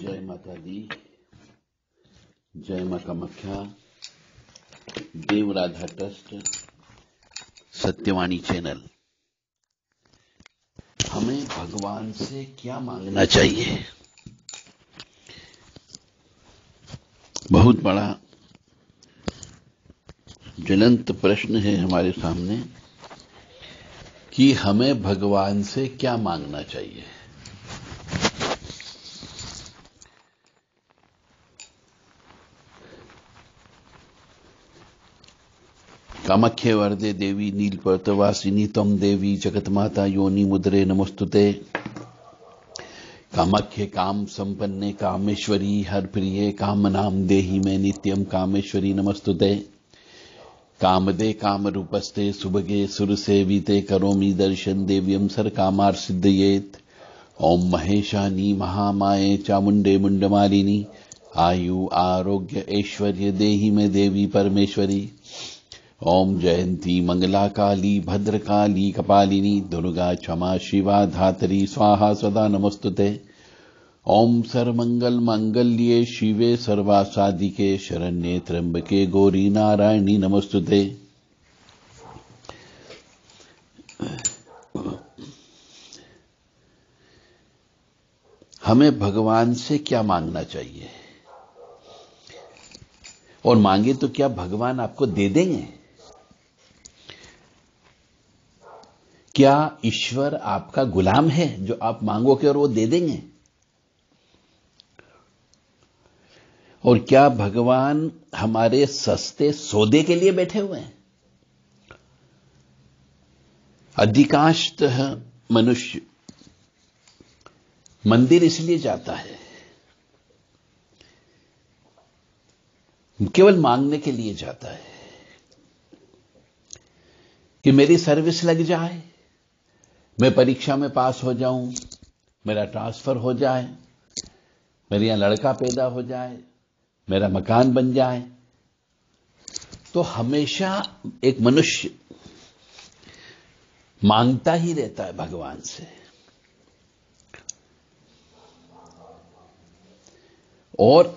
जय माता दी जय माता मख्या देव राधा ट्रस्ट सत्यवाणी चैनल हमें भगवान से क्या मांगना चाहिए बहुत बड़ा ज्वलंत प्रश्न है हमारे सामने कि हमें भगवान से क्या मांगना चाहिए कामाख्य वरदे देवी नीलपर्तवासिनी तम देवी जगत माता योनि मुद्रे नमस्तुते कामाख्य काम संपन्ने कामेश्वरी हर प्रिय काम नाम देही में नित्यम कामेश्वरी नमस्तुते कामदे काम रूपस्ते सुभगे सुर सेविते करोमी दर्शन देव्यम सर कामार सिद्धयेत ओम महेशानी महामाये चामुंडे मुंडमालिनी आयु आरोग्य ऐश्वर्य देही में देवी परमेश्वरी ओम जयंती मंगला काली भद्र काली कपालिनी दुर्गा क्षमा शिवा धात्री स्वाहा सदा नमस्तुते ओम मंगल मंगल्ये शिवे सर्वासादिके शरण्ये त्र्यंबके गौरी नारायणी नमस्तुते हमें भगवान से क्या मांगना चाहिए और मांगे तो क्या भगवान आपको दे देंगे क्या ईश्वर आपका गुलाम है जो आप मांगोगे और वो दे देंगे और क्या भगवान हमारे सस्ते सौदे के लिए बैठे हुए हैं अधिकांशतः मनुष्य मंदिर इसलिए जाता है केवल मांगने के लिए जाता है कि मेरी सर्विस लग जाए मैं परीक्षा में पास हो जाऊं मेरा ट्रांसफर हो जाए मेरे यहां लड़का पैदा हो जाए मेरा मकान बन जाए तो हमेशा एक मनुष्य मांगता ही रहता है भगवान से और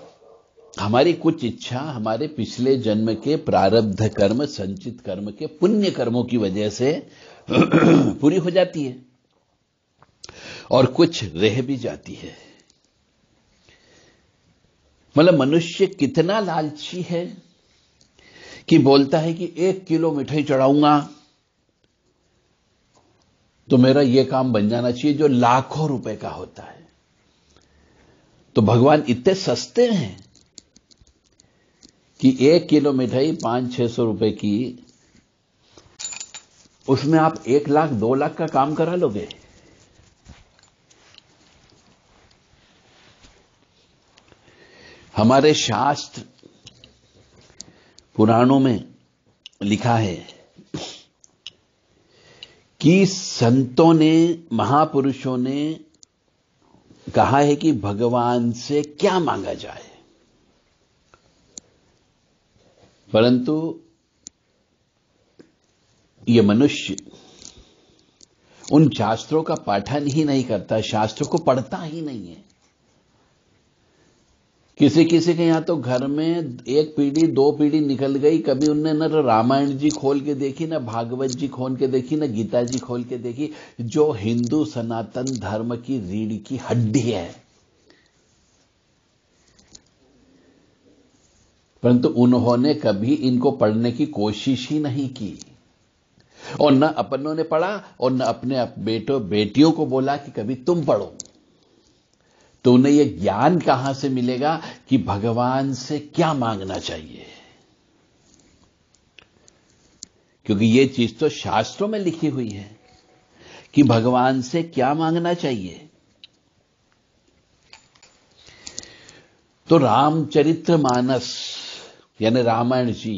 हमारी कुछ इच्छा हमारे पिछले जन्म के प्रारब्ध कर्म संचित कर्म के पुण्य कर्मों की वजह से पूरी हो जाती है और कुछ रह भी जाती है मतलब मनुष्य कितना लालची है कि बोलता है कि एक किलो मिठाई चढ़ाऊंगा तो मेरा यह काम बन जाना चाहिए जो लाखों रुपए का होता है तो भगवान इतने सस्ते हैं कि एक किलो मिठाई पांच छह सौ रुपए की उसमें आप एक लाख दो लाख का काम करा लोगे हमारे शास्त्र पुराणों में लिखा है कि संतों ने महापुरुषों ने कहा है कि भगवान से क्या मांगा जाए परंतु ये मनुष्य उन शास्त्रों का पाठन ही नहीं करता शास्त्रों को पढ़ता ही नहीं है किसी किसी के यहां तो घर में एक पीढ़ी दो पीढ़ी निकल गई कभी उनने न रामायण जी खोल के देखी ना भागवत जी खोल के देखी ना गीता जी खोल के देखी जो हिंदू सनातन धर्म की रीढ़ की हड्डी है परंतु उन्होंने कभी इनको पढ़ने की कोशिश ही नहीं की और न अपनों ने पढ़ा और न अपने बेटों बेटियों को बोला कि कभी तुम पढ़ो तो उन्हें यह ज्ञान कहां से मिलेगा कि भगवान से क्या मांगना चाहिए क्योंकि यह चीज तो शास्त्रों में लिखी हुई है कि भगवान से क्या मांगना चाहिए तो रामचरित्र मानस यानी रामायण जी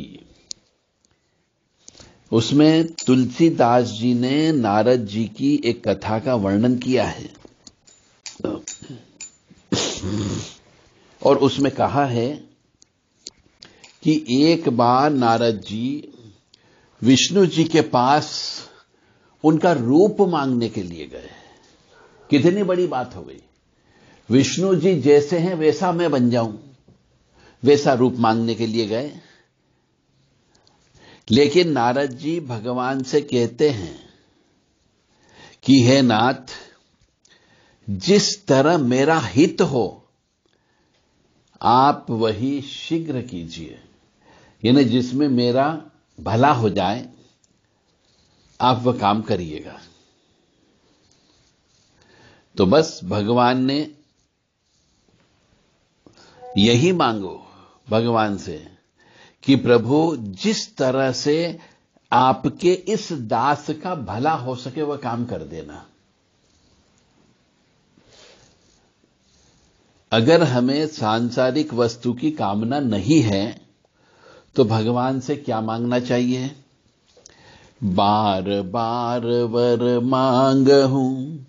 उसमें तुलसीदास जी ने नारद जी की एक कथा का वर्णन किया है और उसमें कहा है कि एक बार नारद जी विष्णु जी के पास उनका रूप मांगने के लिए गए कितनी बड़ी बात हो गई विष्णु जी जैसे हैं वैसा मैं बन जाऊं वैसा रूप मांगने के लिए गए लेकिन नारद जी भगवान से कहते हैं कि हे नाथ जिस तरह मेरा हित हो आप वही शीघ्र कीजिए यानी जिसमें मेरा भला हो जाए आप वह काम करिएगा तो बस भगवान ने यही मांगो भगवान से कि प्रभु जिस तरह से आपके इस दास का भला हो सके वह काम कर देना अगर हमें सांसारिक वस्तु की कामना नहीं है तो भगवान से क्या मांगना चाहिए बार बार वर मांग हूं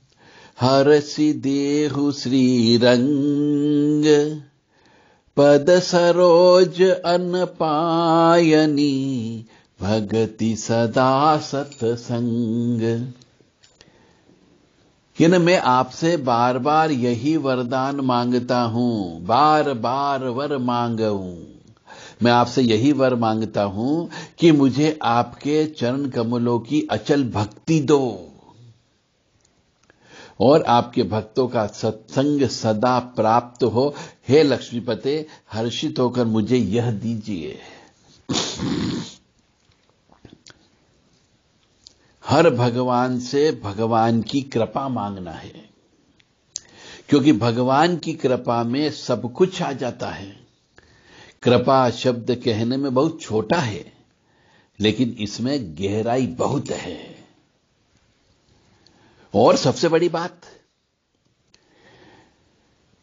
हर सी देहु श्री रंग पद सरोज अनपायनी भगति सदा सतसंग किन मैं आपसे बार बार यही वरदान मांगता हूं बार बार वर मांगू मैं आपसे यही वर मांगता हूं कि मुझे आपके चरण कमलों की अचल भक्ति दो और आपके भक्तों का सत्संग सदा प्राप्त हो हे लक्ष्मीपते हर्षित होकर मुझे यह दीजिए हर भगवान से भगवान की कृपा मांगना है क्योंकि भगवान की कृपा में सब कुछ आ जाता है कृपा शब्द कहने में बहुत छोटा है लेकिन इसमें गहराई बहुत है और सबसे बड़ी बात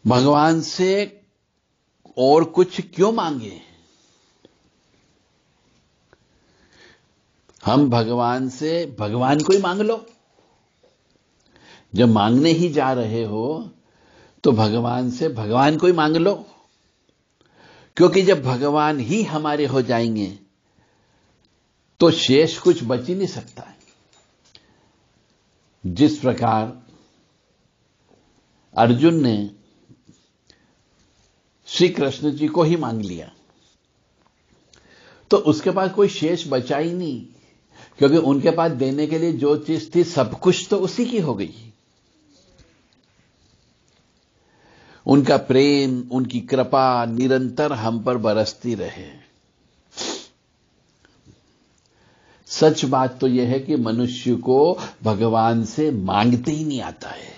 भगवान से और कुछ क्यों मांगे हम भगवान से भगवान को ही मांग लो जब मांगने ही जा रहे हो तो भगवान से भगवान को ही मांग लो क्योंकि जब भगवान ही हमारे हो जाएंगे तो शेष कुछ बच ही नहीं सकता है जिस प्रकार अर्जुन ने श्री कृष्ण जी को ही मांग लिया तो उसके पास कोई शेष बचा ही नहीं क्योंकि उनके पास देने के लिए जो चीज थी सब कुछ तो उसी की हो गई उनका प्रेम उनकी कृपा निरंतर हम पर बरसती रहे सच बात तो यह है कि मनुष्य को भगवान से मांगते ही नहीं आता है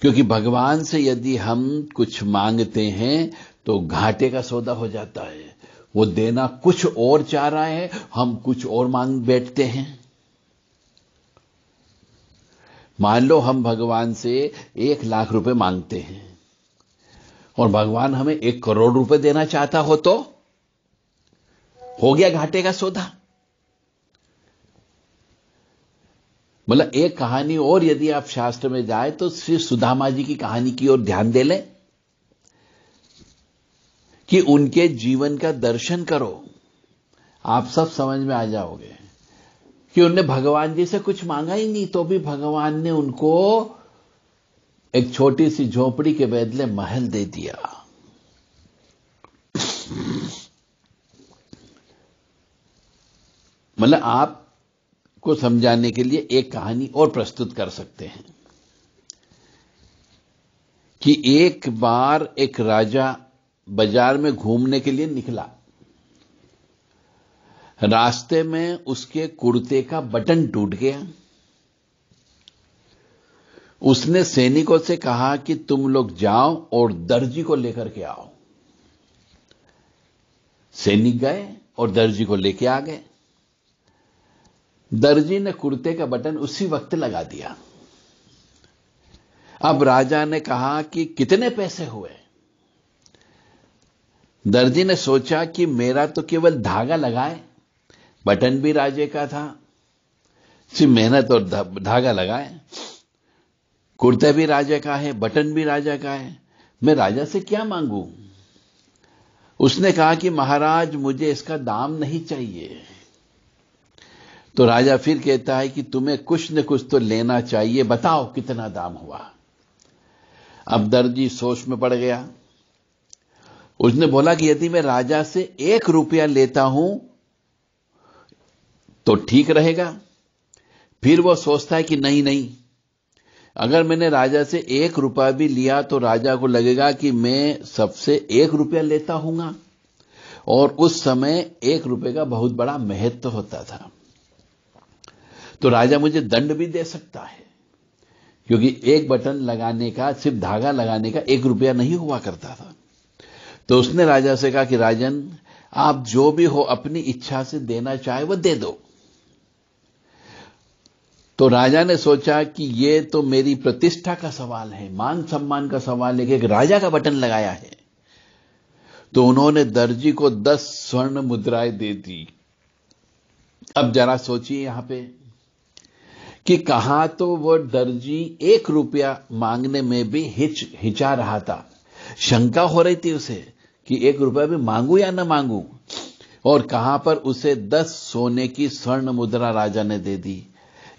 क्योंकि भगवान से यदि हम कुछ मांगते हैं तो घाटे का सौदा हो जाता है वो देना कुछ और चाह रहा है हम कुछ और मांग बैठते हैं मान लो हम भगवान से एक लाख रुपए मांगते हैं और भगवान हमें एक करोड़ रुपए देना चाहता हो तो हो गया घाटे का सौदा मतलब एक कहानी और यदि आप शास्त्र में जाए तो श्री सुदामा जी की कहानी की ओर ध्यान दे लें कि उनके जीवन का दर्शन करो आप सब समझ में आ जाओगे कि उनने भगवान जी से कुछ मांगा ही नहीं तो भी भगवान ने उनको एक छोटी सी झोपड़ी के बदले महल दे दिया मतलब आप को समझाने के लिए एक कहानी और प्रस्तुत कर सकते हैं कि एक बार एक राजा बाजार में घूमने के लिए निकला रास्ते में उसके कुर्ते का बटन टूट गया उसने सैनिकों से कहा कि तुम लोग जाओ और दर्जी को लेकर के आओ सैनिक गए और दर्जी को लेके आ गए दर्जी ने कुर्ते का बटन उसी वक्त लगा दिया अब राजा ने कहा कि कितने पैसे हुए दर्जी ने सोचा कि मेरा तो केवल धागा लगाए बटन भी राजे का था सिर्फ मेहनत और धागा लगाए कुर्ता भी राजा का है बटन भी राजा का है मैं राजा से क्या मांगू उसने कहा कि महाराज मुझे इसका दाम नहीं चाहिए तो राजा फिर कहता है कि तुम्हें कुछ न कुछ तो लेना चाहिए बताओ कितना दाम हुआ अब दर्जी सोच में पड़ गया उसने बोला कि यदि मैं राजा से एक रुपया लेता हूं तो ठीक रहेगा फिर वो सोचता है कि नहीं नहीं अगर मैंने राजा से एक रुपया भी लिया तो राजा को लगेगा कि मैं सबसे एक रुपया लेता हूंगा और उस समय एक रुपये का बहुत बड़ा महत्व होता था तो राजा मुझे दंड भी दे सकता है क्योंकि एक बटन लगाने का सिर्फ धागा लगाने का एक रुपया नहीं हुआ करता था तो उसने राजा से कहा कि राजन आप जो भी हो अपनी इच्छा से देना चाहे वह दे दो तो राजा ने सोचा कि यह तो मेरी प्रतिष्ठा का सवाल है मान सम्मान का सवाल है कि एक राजा का बटन लगाया है तो उन्होंने दर्जी को दस स्वर्ण मुद्राएं दे दी अब जरा सोचिए यहां पे कि कहा तो वह दर्जी एक रुपया मांगने में भी हिच हिचा रहा था शंका हो रही थी उसे कि एक रुपया भी मांगू या न मांगू और कहां पर उसे दस सोने की स्वर्ण मुद्रा राजा ने दे दी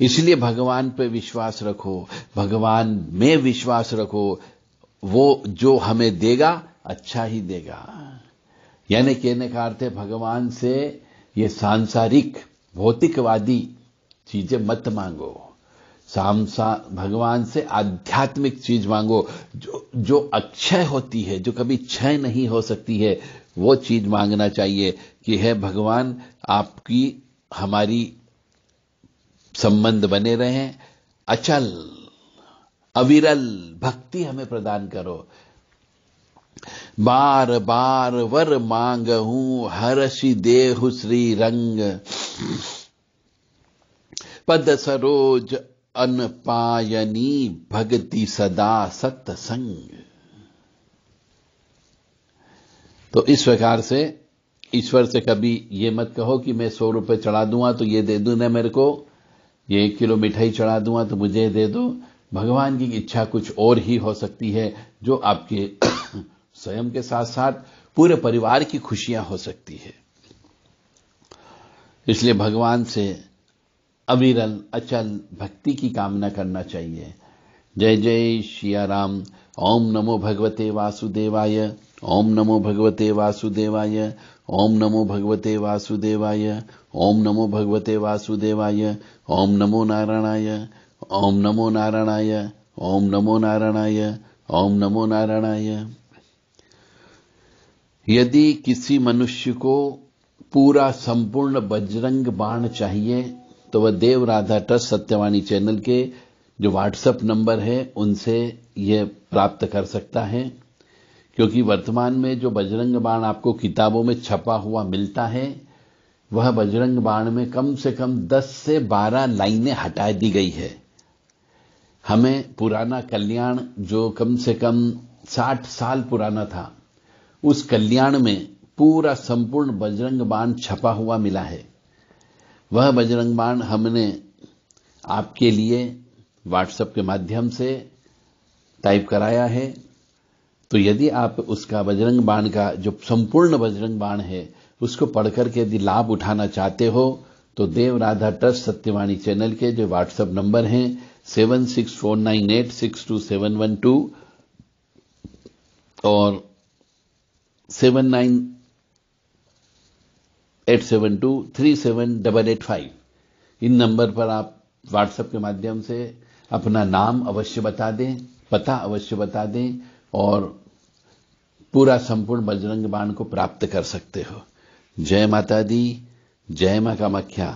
इसलिए भगवान पे विश्वास रखो भगवान में विश्वास रखो वो जो हमें देगा अच्छा ही देगा यानी कहने का अर्थ है भगवान से ये सांसारिक भौतिकवादी चीजें मत मांगो सामसा भगवान से आध्यात्मिक चीज मांगो जो जो अक्षय होती है जो कभी क्षय नहीं हो सकती है वो चीज मांगना चाहिए कि है भगवान आपकी हमारी संबंध बने रहे अचल अविरल भक्ति हमें प्रदान करो बार बार वर मांग हूं हर श्री देहु श्री रंग पद सरोज अनपायनी भगति सदा सत्संग तो इस प्रकार से ईश्वर से कभी ये मत कहो कि मैं सौ रुपए चढ़ा दूंगा तो ये दे दू ना मेरे को ये एक किलो मिठाई चढ़ा दूंगा तो मुझे दे दो भगवान की इच्छा कुछ और ही हो सकती है जो आपके स्वयं के साथ साथ पूरे परिवार की खुशियां हो सकती है इसलिए भगवान से अविरल अचल भक्ति की कामना करना चाहिए जय जय राम ओम नमो भगवते वासुदेवाय ओम नमो भगवते वासुदेवाय ओम नमो भगवते वासुदेवाय ओम नमो भगवते वासुदेवाय ओम नमो नारायणाय ओम नमो नारायणाय ओम नमो नारायणाय ओम नमो नारायणाय यदि किसी मनुष्य को पूरा संपूर्ण बजरंग बाण चाहिए तो वह देव राधा ट्रस्ट सत्यवाणी चैनल के जो व्हाट्सएप नंबर है उनसे यह प्राप्त कर सकता है क्योंकि वर्तमान में जो बजरंग बाण आपको किताबों में छपा हुआ मिलता है वह बजरंग बाण में कम से कम 10 से 12 लाइनें हटा दी गई है हमें पुराना कल्याण जो कम से कम 60 साल पुराना था उस कल्याण में पूरा संपूर्ण बजरंग बाण छपा हुआ मिला है वह बजरंग बाण हमने आपके लिए व्हाट्सएप के माध्यम से टाइप कराया है तो यदि आप उसका बजरंग बाण का जो संपूर्ण बजरंग बाण है उसको पढ़कर के यदि लाभ उठाना चाहते हो तो देव राधा ट्रस्ट सत्यवाणी चैनल के जो व्हाट्सएप नंबर हैं seven six four nine eight six two seven one two और seven nine eight seven two three seven double eight five इन नंबर पर आप व्हाट्सएप के माध्यम से अपना नाम अवश्य बता दें पता अवश्य बता दें और पूरा संपूर्ण बजरंग बाण को प्राप्त कर सकते हो जय माता दी जय मां कामाख्या